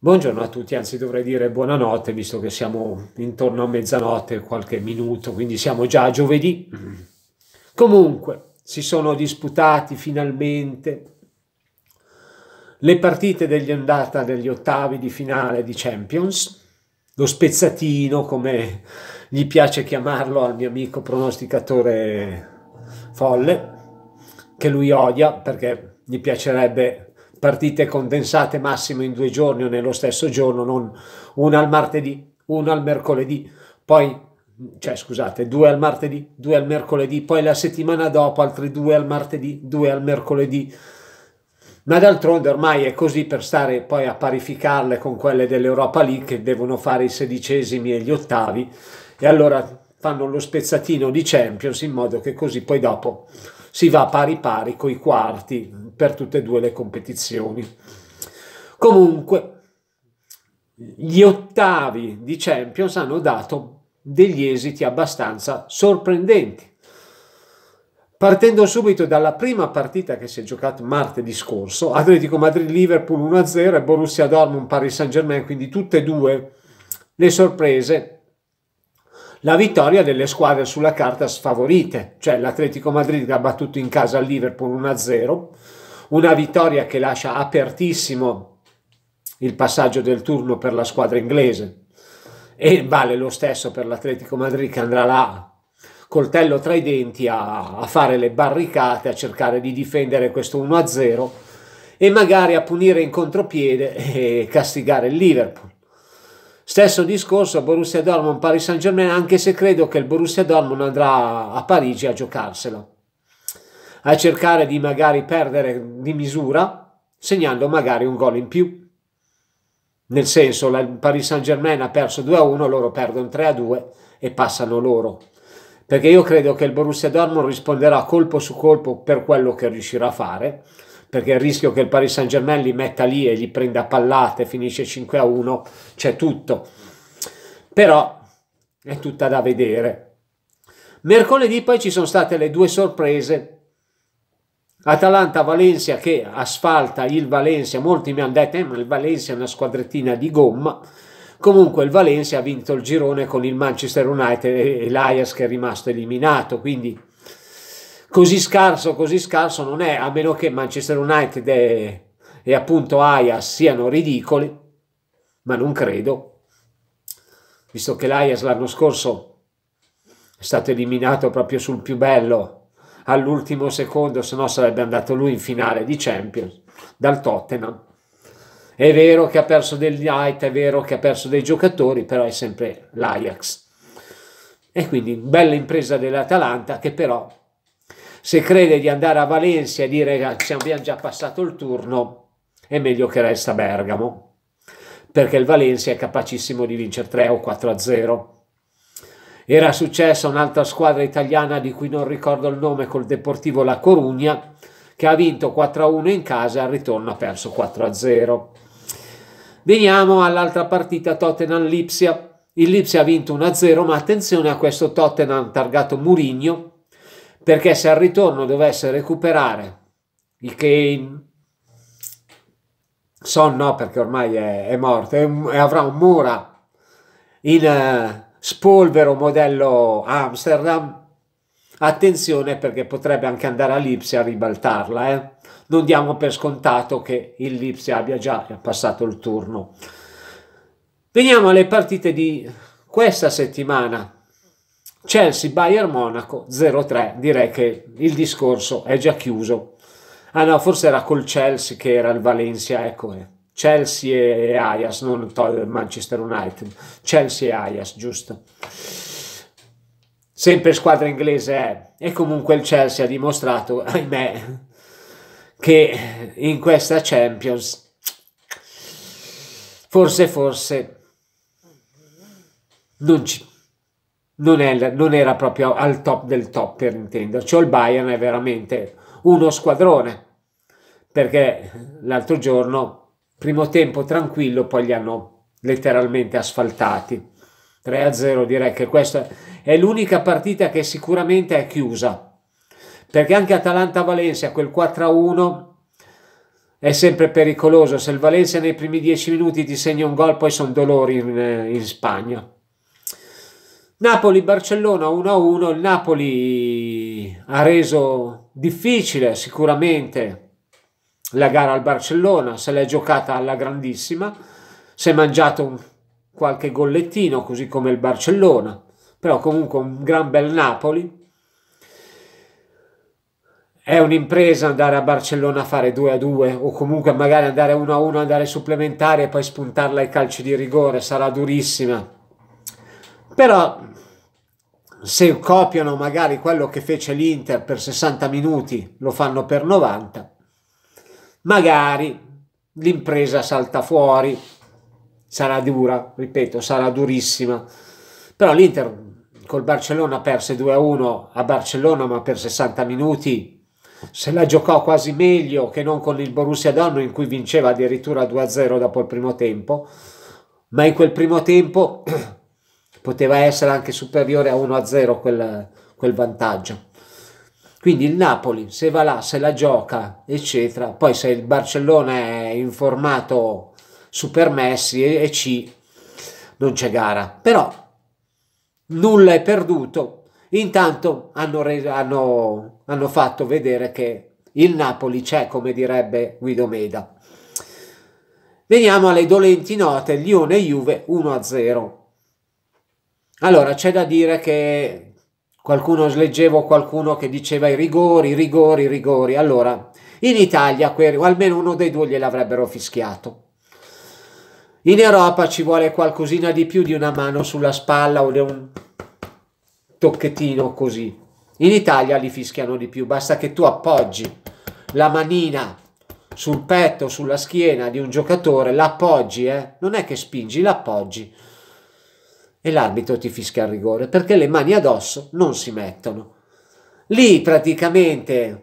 Buongiorno a tutti, anzi dovrei dire buonanotte visto che siamo intorno a mezzanotte, qualche minuto, quindi siamo già a giovedì. Comunque, si sono disputati finalmente le partite degli andata degli ottavi di finale di Champions, lo spezzatino come gli piace chiamarlo al mio amico pronosticatore folle, che lui odia perché gli piacerebbe partite condensate massimo in due giorni o nello stesso giorno, non una al martedì, una al mercoledì, poi cioè scusate, due al martedì, due al mercoledì, poi la settimana dopo altri due al martedì, due al mercoledì. Ma d'altronde ormai è così per stare poi a parificarle con quelle dell'Europa League che devono fare i sedicesimi e gli ottavi e allora fanno lo spezzatino di Champions in modo che così poi dopo si va pari pari coi quarti per tutte e due le competizioni. Comunque, gli ottavi di Champions hanno dato degli esiti abbastanza sorprendenti. Partendo subito dalla prima partita che si è giocata martedì scorso, Atletico Madrid-Liverpool 1-0 e Borussia Dortmund-Paris Saint-Germain, quindi tutte e due le sorprese la vittoria delle squadre sulla carta sfavorite, cioè l'Atletico Madrid che ha battuto in casa il Liverpool 1-0, una vittoria che lascia apertissimo il passaggio del turno per la squadra inglese e vale lo stesso per l'Atletico Madrid che andrà là coltello tra i denti a, a fare le barricate, a cercare di difendere questo 1-0 e magari a punire in contropiede e castigare il Liverpool Stesso discorso Borussia Dortmund, Paris Saint Germain, anche se credo che il Borussia Dortmund andrà a Parigi a giocarsela, a cercare di magari perdere di misura, segnando magari un gol in più. Nel senso, il Paris Saint Germain ha perso 2-1, loro perdono 3-2 e passano loro. Perché io credo che il Borussia Dortmund risponderà colpo su colpo per quello che riuscirà a fare perché il rischio che il Paris Saint Germain li metta lì e li prenda a pallate, finisce 5 a 1, c'è tutto. Però è tutta da vedere. Mercoledì poi ci sono state le due sorprese. Atalanta-Valencia che asfalta il Valencia, molti mi hanno detto eh, ma il Valencia è una squadrettina di gomma, comunque il Valencia ha vinto il girone con il Manchester United e l'Ajax che è rimasto eliminato, quindi così scarso, così scarso non è, a meno che Manchester United e, e appunto Ajax siano ridicoli, ma non credo, visto che l'Ajax l'anno scorso è stato eliminato proprio sul più bello all'ultimo secondo, se no sarebbe andato lui in finale di Champions dal Tottenham. È vero che ha perso del height, è vero che ha perso dei giocatori, però è sempre l'Ajax. E quindi bella impresa dell'Atalanta che però se crede di andare a Valencia e dire che ah, abbiamo già passato il turno, è meglio che resta a Bergamo, perché il Valencia è capacissimo di vincere 3 o 4 a 0. Era successa un'altra squadra italiana di cui non ricordo il nome col Deportivo La Corugna, che ha vinto 4 a 1 in casa e al ritorno ha perso 4 a 0. Veniamo all'altra partita Tottenham-Lipsia. Il Lipsia ha vinto 1-0, ma attenzione a questo Tottenham targato Murigno, perché se al ritorno dovesse recuperare il Kane, Son no perché ormai è, è morto e, e, avrà un Mura in uh, spolvero modello Amsterdam, attenzione perché potrebbe anche andare a a ribaltarla. Eh? Non diamo per scontato che il Lipsia abbia già passato il turno. Veniamo alle partite di questa settimana. Chelsea-Bayern Monaco 0-3, direi che il discorso è già chiuso. Ah no, forse era col Chelsea che era il Valencia, ecco, eh. Chelsea e Ajax, non Manchester United, Chelsea e Ajax, giusto. Sempre squadra inglese è, eh. e comunque il Chelsea ha dimostrato, ahimè, che in questa Champions forse forse non ci non, è, non era proprio al top del top per intenderci, cioè, o il Bayern è veramente uno squadrone, perché l'altro giorno, primo tempo tranquillo, poi li hanno letteralmente asfaltati. 3-0 direi che questa è l'unica partita che sicuramente è chiusa, perché anche Atalanta-Valencia, quel 4-1 è sempre pericoloso, se il Valencia nei primi dieci minuti ti segna un gol poi sono dolori in, eh, in Spagna. Napoli-Barcellona 1-1, il Napoli ha reso difficile sicuramente la gara al Barcellona, se l'è giocata alla grandissima, si è mangiato un, qualche gollettino così come il Barcellona, però comunque un gran bel Napoli. È un'impresa andare a Barcellona a fare 2 2 o comunque magari andare 1 1, andare supplementare e poi spuntarla ai calci di rigore, sarà durissima però se copiano magari quello che fece l'Inter per 60 minuti, lo fanno per 90, magari l'impresa salta fuori, sarà dura, ripeto, sarà durissima. Però l'Inter col Barcellona perse 2-1 a a Barcellona, ma per 60 minuti se la giocò quasi meglio che non con il Borussia Dortmund in cui vinceva addirittura 2-0 a dopo il primo tempo. Ma in quel primo tempo poteva essere anche superiore a 1-0 quel, quel vantaggio. Quindi il Napoli, se va là, se la gioca, eccetera, poi se il Barcellona è in formato super Messi e, e C, non c'è gara. Però nulla è perduto. Intanto hanno, hanno, hanno fatto vedere che il Napoli c'è, come direbbe Guido Meda. Veniamo alle dolenti note, Lione e Juve 1-0. Allora, c'è da dire che qualcuno leggevo qualcuno che diceva i rigori, i rigori, i rigori. Allora, in Italia almeno uno dei due gliel'avrebbero fischiato. In Europa ci vuole qualcosina di più di una mano sulla spalla o di un tocchettino così. In Italia li fischiano di più, basta che tu appoggi la manina sul petto, sulla schiena di un giocatore, l'appoggi, eh? non è che spingi, l'appoggi e l'arbitro ti fischia il rigore perché le mani addosso non si mettono. Lì praticamente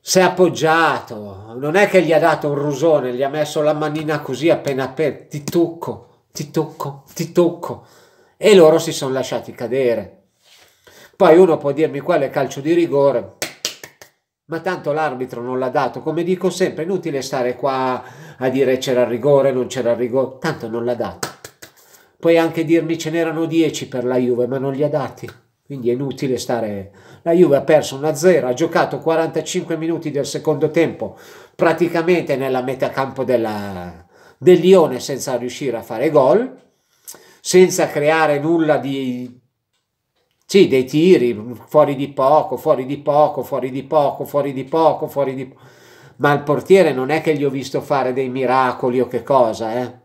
si è appoggiato, non è che gli ha dato un rusone, gli ha messo la manina così appena appena, ti tocco, ti tocco, ti tocco, e loro si sono lasciati cadere. Poi uno può dirmi quale calcio di rigore, ma tanto l'arbitro non l'ha dato, come dico sempre, inutile stare qua a dire c'era il rigore, non c'era il rigore, tanto non l'ha dato. Puoi anche dirmi ce n'erano 10 per la Juve, ma non li ha dati. Quindi è inutile stare. La Juve ha perso 1-0, ha giocato 45 minuti del secondo tempo, praticamente nella metà campo della... del Lione senza riuscire a fare gol, senza creare nulla di sì, dei tiri fuori di poco, fuori di poco, fuori di poco, fuori di poco, fuori di poco. Ma il portiere non è che gli ho visto fare dei miracoli o che cosa, eh.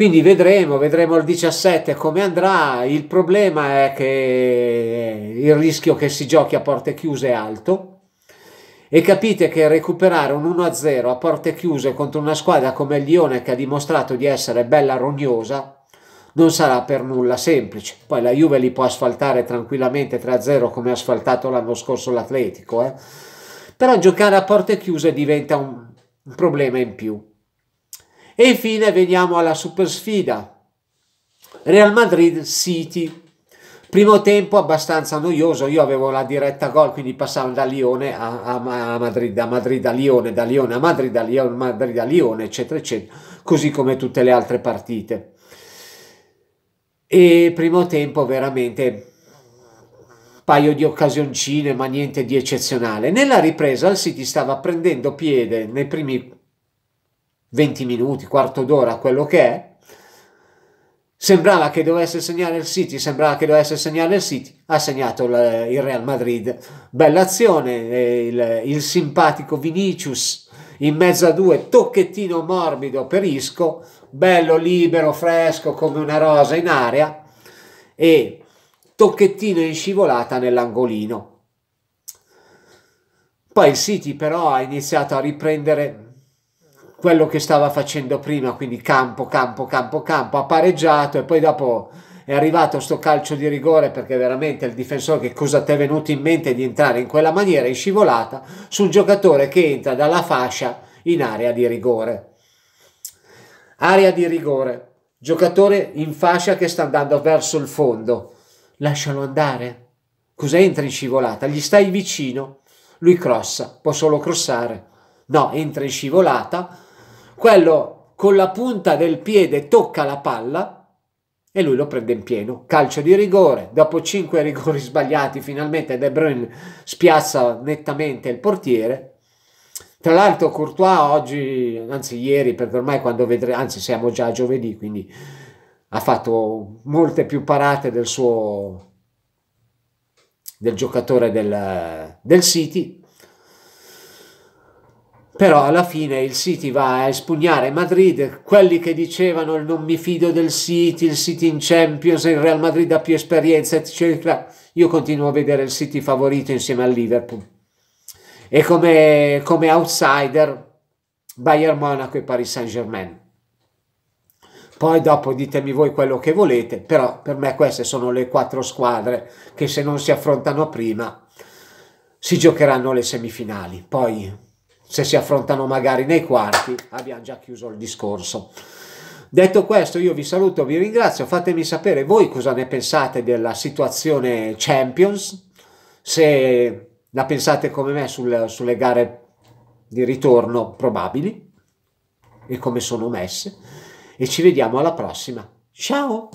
Quindi vedremo, vedremo il 17 come andrà. Il problema è che il rischio che si giochi a porte chiuse è alto. E capite che recuperare un 1-0 a porte chiuse contro una squadra come il Lione che ha dimostrato di essere bella rognosa non sarà per nulla semplice. Poi la Juve li può asfaltare tranquillamente 3-0 come ha asfaltato l'anno scorso l'Atletico. Eh? Però giocare a porte chiuse diventa un, un problema in più. E infine veniamo alla super sfida. Real Madrid City. Primo tempo abbastanza noioso, io avevo la diretta gol, quindi passavo da Lione a, a, a Madrid, da Madrid a Lione, da Lione a Madrid, da Lione, Madrid a Lione, eccetera, eccetera, così come tutte le altre partite. E primo tempo veramente paio di occasioncine, ma niente di eccezionale. Nella ripresa il City stava prendendo piede nei primi 20 minuti, quarto d'ora, quello che è. Sembrava che dovesse segnare il City, sembrava che dovesse segnare il City, ha segnato il Real Madrid. Bella azione, eh, il, il simpatico Vinicius in mezzo a due, tocchettino morbido per Isco, bello, libero, fresco come una rosa in aria e tocchettino in scivolata nell'angolino. Poi il City però ha iniziato a riprendere quello che stava facendo prima, quindi campo, campo, campo, campo, ha pareggiato e poi dopo è arrivato sto calcio di rigore perché veramente il difensore che cosa ti è venuto in mente di entrare in quella maniera in scivolata sul giocatore che entra dalla fascia in area di rigore. Area di rigore, giocatore in fascia che sta andando verso il fondo, lascialo andare. Cosa entra in scivolata? Gli stai vicino, lui crossa, può solo crossare. No, entra in scivolata, quello con la punta del piede tocca la palla e lui lo prende in pieno. Calcio di rigore, dopo 5 rigori sbagliati finalmente De Bruyne spiazza nettamente il portiere. Tra l'altro Courtois oggi, anzi ieri, perché ormai quando vedremo, anzi siamo già giovedì, quindi ha fatto molte più parate del suo del giocatore del, del City però alla fine il City va a espugnare Madrid, quelli che dicevano il non mi fido del City, il City in Champions, il Real Madrid ha più esperienza, eccetera. Io continuo a vedere il City favorito insieme al Liverpool. E come, come outsider Bayern Monaco e Paris Saint-Germain. Poi dopo ditemi voi quello che volete, però per me queste sono le quattro squadre che se non si affrontano prima si giocheranno le semifinali. Poi se si affrontano magari nei quarti, abbiamo già chiuso il discorso. Detto questo, io vi saluto, vi ringrazio, fatemi sapere voi cosa ne pensate della situazione Champions, se la pensate come me sul, sulle gare di ritorno probabili e come sono messe e ci vediamo alla prossima. Ciao!